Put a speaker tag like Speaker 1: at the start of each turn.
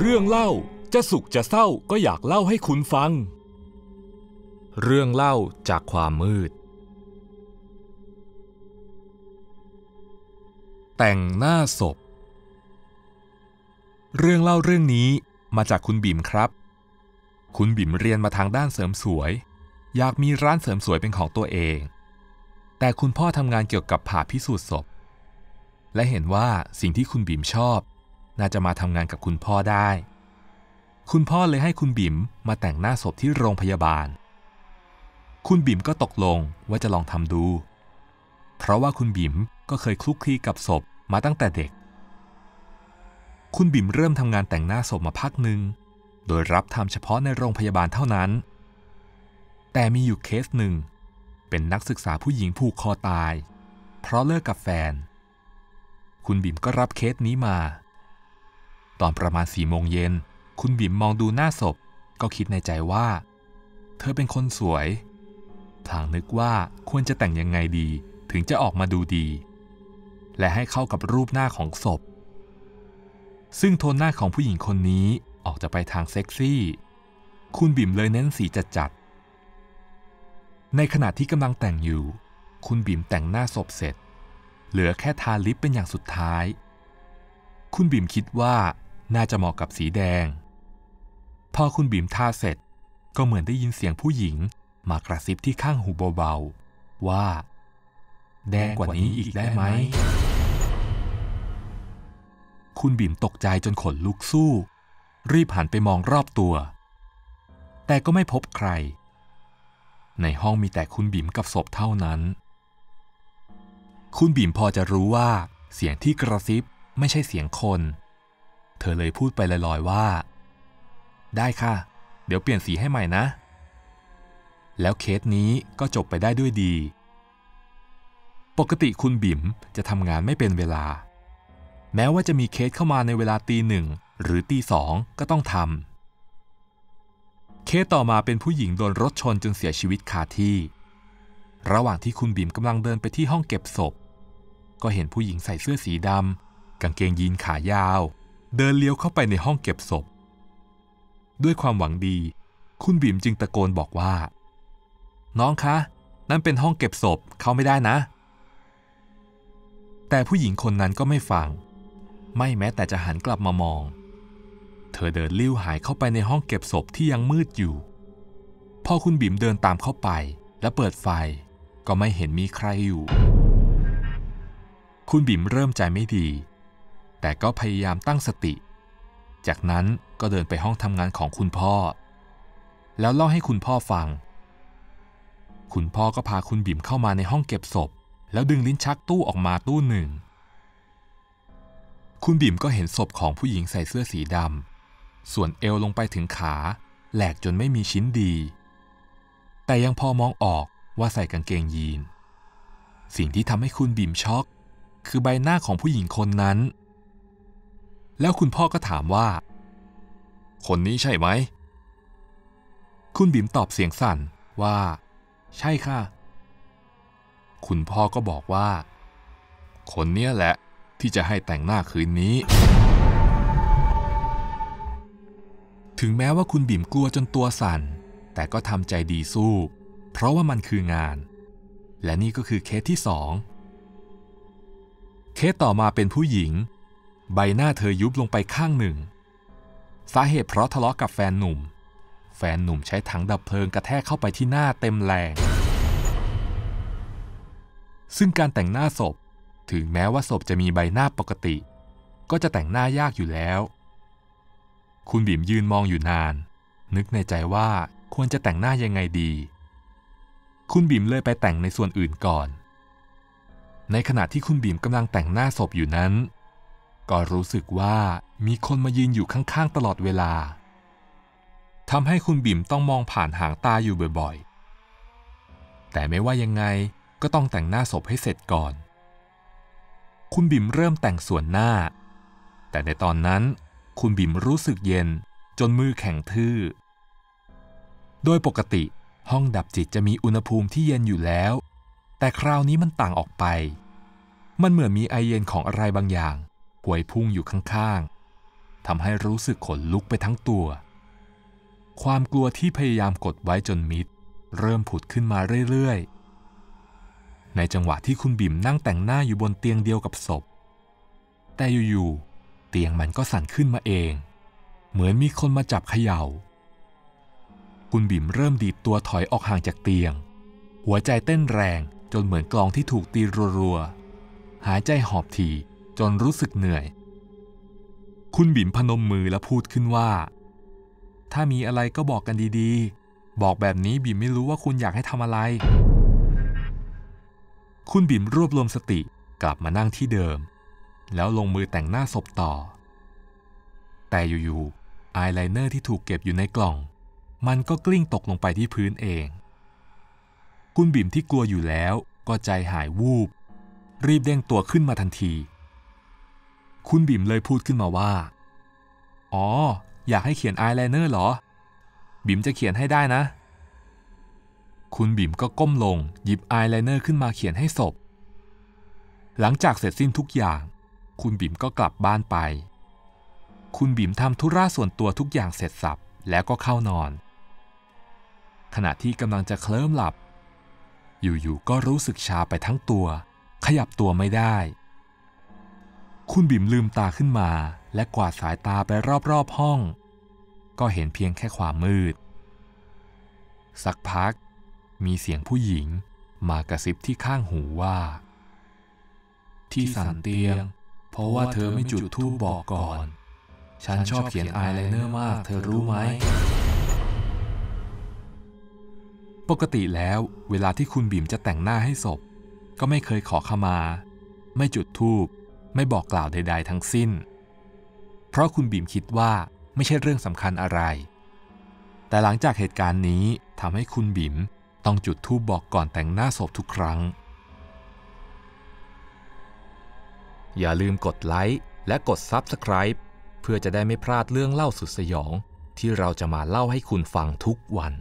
Speaker 1: เรื่องเล่าจะสุขจะเศร้าก็อยากเล่าให้คุณฟัง เรื่องเล่าจากความมืด แต่งหน้าศพ เรื่องเล่าเรื่องนี้มาจากคุณบิ่มครับ คุณบิ่มเรียนมาทางด้านเสริมสวย อยากมีร้านเสริมสวยเป็นของตัวเอง แต่คุณพ่อทำงานเกี่ยวกับผ่าพิสูจน์ศพและเห็นว่าสิ่งที่คุณบิ่มชอบน่าจะมาทำงานกับคุณพ่อได้ คุณพ่อเลยให้คุณบิ๋มมาแต่งหน้าศพที่โรงพยาบาล คุณบิ๋มก็ตกลงว่าจะลองทำดู เพราะว่าคุณบิ๋มก็เคยคลุกคลีกับศพมาตั้งแต่เด็ก คุณบิ๋มเริ่มทำงานแต่งหน้าศพมาพักหนึ่ง โดยรับทำเฉพาะในโรงพยาบาลเท่านั้น แต่มีอยู่เคสหนึ่ง เป็นนักศึกษาผู้หญิงผูกคอตาย เพราะเลิกกับแฟน คุณบิ๋มก็รับเคสนี้มาตอนประมาณสี่โมงเย็น คุณบิ่มมองดูหน้าศพ ก็คิดในใจว่า เธอเป็นคนสวย ทางนึกว่าควรจะแต่งยังไงดีถึงจะออกมาดูดี และให้เข้ากับรูปหน้าของศพ ซึ่งโทนหน้าของผู้หญิงคนนี้ออกจะไปทางเซ็กซี่ คุณบิ่มเลยเน้นสีจัดๆในขณะที่กำลังแต่งอยู่ คุณบิ่มแต่งหน้าศพเสร็จ เหลือแค่ทาลิปเป็นอย่างสุดท้าย คุณบิ่มคิดว่าน่าจะเหมาะกับสีแดง พอคุณบีมทาเสร็จก็เหมือนได้ยินเสียงผู้หญิงมากระซิบที่ข้างหูเบาๆว่า แดงกว่านี้อีกได้ไหม คุณบีมตกใจจนขนลุกสู้ รีบหันไปมองรอบตัว แต่ก็ไม่พบใคร ในห้องมีแต่คุณบีมกับศพเท่านั้น คุณบีมพอจะรู้ว่าเสียงที่กระซิบไม่ใช่เสียงคนเธอเลยพูดไปลอยๆว่า ได้ค่ะ เดี๋ยวเปลี่ยนสีให้ใหม่นะ แล้วเคสนี้ก็จบไปได้ด้วยดี ปกติคุณบิ๋มจะทำงานไม่เป็นเวลา แม้ว่าจะมีเคสเข้ามาในเวลาตีหนึ่งหรือตีสองก็ต้องทำเคสต่อมาเป็นผู้หญิงโดนรถชนจนเสียชีวิตคาที่ ระหว่างที่คุณบิ๋มกำลังเดินไปที่ห้องเก็บศพก็เห็นผู้หญิงใส่เสื้อสีดำกางเกงยีนขายาวเดินเลี้ยวเข้าไปในห้องเก็บศพด้วยความหวังดี คุณบีมจึงตะโกนบอกว่า น้องคะ นั่นเป็นห้องเก็บศพเข้าไม่ได้นะ แต่ผู้หญิงคนนั้นก็ไม่ฟัง ไม่แม้แต่จะหันกลับมามอง เธอเดินลิ้วหายเข้าไปในห้องเก็บศพที่ยังมืดอยู่ พอคุณบีมเดินตามเข้าไปและเปิดไฟก็ไม่เห็นมีใครอยู่ คุณบิ่มเริ่มใจไม่ดีแต่ก็พยายามตั้งสติ จากนั้นก็เดินไปห้องทำงานของคุณพ่อ แล้วเล่าให้คุณพ่อฟัง คุณพ่อก็พาคุณบิ่มเข้ามาในห้องเก็บศพ แล้วดึงลิ้นชักตู้ออกมาตู้หนึ่ง คุณบิ่มก็เห็นศพของผู้หญิงใส่เสื้อสีดำส่วนเอวลงไปถึงขา แหลกจนไม่มีชิ้นดี แต่ยังพอมองออกว่าใส่กางเกงยีน สิ่งที่ทำให้คุณบิ่มช็อก คือใบหน้าของผู้หญิงคนนั้นแล้วคุณพ่อก็ถามว่า คนนี้ใช่ไหมคุณบิ๋มตอบเสียงสั่นว่า ใช่ค่ะ คุณพ่อก็บอกว่า คนเนี้ยแหละที่จะให้แต่งหน้าคืนนี้ ถึงแม้ว่าคุณบิ๋มกลัวจนตัวสั่น แต่ก็ทำใจดีสู้ เพราะว่ามันคืองาน และนี่ก็คือเคสที่สอง เคสต่อมาเป็นผู้หญิงใบหน้าเธอยุบลงไปข้างหนึ่ง สาเหตุเพราะทะเลาะกับแฟนหนุ่ม แฟนหนุ่มใช้ถังดับเพลิงกระแทกเข้าไปที่หน้าเต็มแรง ซึ่งการแต่งหน้าศพ ถึงแม้ว่าศพจะมีใบหน้าปกติ ก็จะแต่งหน้ายากอยู่แล้ว คุณบีมยืนมองอยู่นาน นึกในใจว่าควรจะแต่งหน้ายังไงดี คุณบีมเลยไปแต่งในส่วนอื่นก่อน ในขณะที่คุณบีมกำลังแต่งหน้าศพอยู่นั้นก็รู้สึกว่ามีคนมายืนอยู่ข้าง ๆ ตลอดเวลาทำให้คุณบิ่มต้องมองผ่านหางตาอยู่บ่อย ๆ แต่ไม่ว่ายังไงก็ต้องแต่งหน้าศพให้เสร็จก่อน คุณบิ่มเริ่มแต่งส่วนหน้า แต่ในตอนนั้น คุณบิ่มรู้สึกเย็นจนมือแข็งทื่อโดยปกติ ห้องดับจิตจะมีอุณหภูมิที่เย็นอยู่แล้ว แต่คราวนี้มันต่างออกไป มันเหมือนมีไอเย็นของอะไรบางอย่างควยพุ่งอยู่ข้างๆทำให้รู้สึกขนลุกไปทั้งตัว ความกลัวที่พยายามกดไว้จนมิดเริ่มผุดขึ้นมาเรื่อยๆ ในจังหวะที่คุณบิ่มนั่งแต่งหน้าอยู่บนเตียงเดียวกับศพ แต่อยู่ๆ เตียงมันก็สั่นขึ้นมาเอง เหมือนมีคนมาจับเขยา่า คุณบิ่มเริ่มดีดตัวถอยออกห่างจากเตียง หัวใจเต้นแรง จนเหมือนกลองที่ถูกตีรัวๆ หายใจหอบถี่จนรู้สึกเหนื่อย คุณบิ๋มพนมมือและพูดขึ้นว่า ถ้ามีอะไรก็บอกกันดีๆ บอกแบบนี้บิ๋มไม่รู้ว่าคุณอยากให้ทำอะไร คุณบิ๋มรวบรวมสติกลับมานั่งที่เดิม แล้วลงมือแต่งหน้าศพต่อ แต่อยู่ๆอายไลเนอร์ที่ถูกเก็บอยู่ในกล่อง มันก็กลิ้งตกลงไปที่พื้นเอง คุณบิ่มที่กลัวอยู่แล้วก็ใจหายวูบ รีบเด้งตัวขึ้นมาทันทีคุณบิ่มเลยพูดขึ้นมาว่า อ๋อ อยากให้เขียนอายไลเนอร์เหรอ บิ่มจะเขียนให้ได้นะ คุณบิ่มก็ก้มลง หยิบอายไลเนอร์ขึ้นมาเขียนให้ศพ หลังจากเสร็จสิ้นทุกอย่าง คุณบิ่มก็กลับบ้านไป คุณบิ่มทำธุระส่วนตัวทุกอย่างเสร็จสับแล้วก็เข้านอน ขณะที่กำลังจะเคลิ้มหลับ อยู่ๆก็รู้สึกชาไปทั้งตัว ขยับตัวไม่ได้คุณบิ่มลืมตาขึ้นมา และกวาดสายตาไปรอบๆห้อง ก็เห็นเพียงแค่ความมืด สักพัก มีเสียงผู้หญิงมากระซิบที่ข้างหูว่า ที่สันเตียง
Speaker 2: เพราะว่าเธอไม่จุด
Speaker 1: ทูบบอกก่อน ฉันชอบเขียนอายไลเนอร์มาก เธอรู้ไหม ปกติแล้ว เวลาที่คุณบิ่มจะแต่งหน้าให้ศพ ก็ไม่เคยขอขมา ไม่จุดทูบไม่บอกกล่าวใด ๆทั้งสิ้น เพราะคุณบีมคิดว่าไม่ใช่เรื่องสำคัญอะไร แต่หลังจากเหตุการณ์นี้ทำให้คุณบีมต้องจุดธูปบอกก่อนแต่งหน้าศพทุกครั้ง อย่าลืมกดไลค์และกด Subscribe เพื่อจะได้ไม่พลาดเรื่องเล่าสุดสยองที่เราจะมาเล่าให้คุณฟังทุกวัน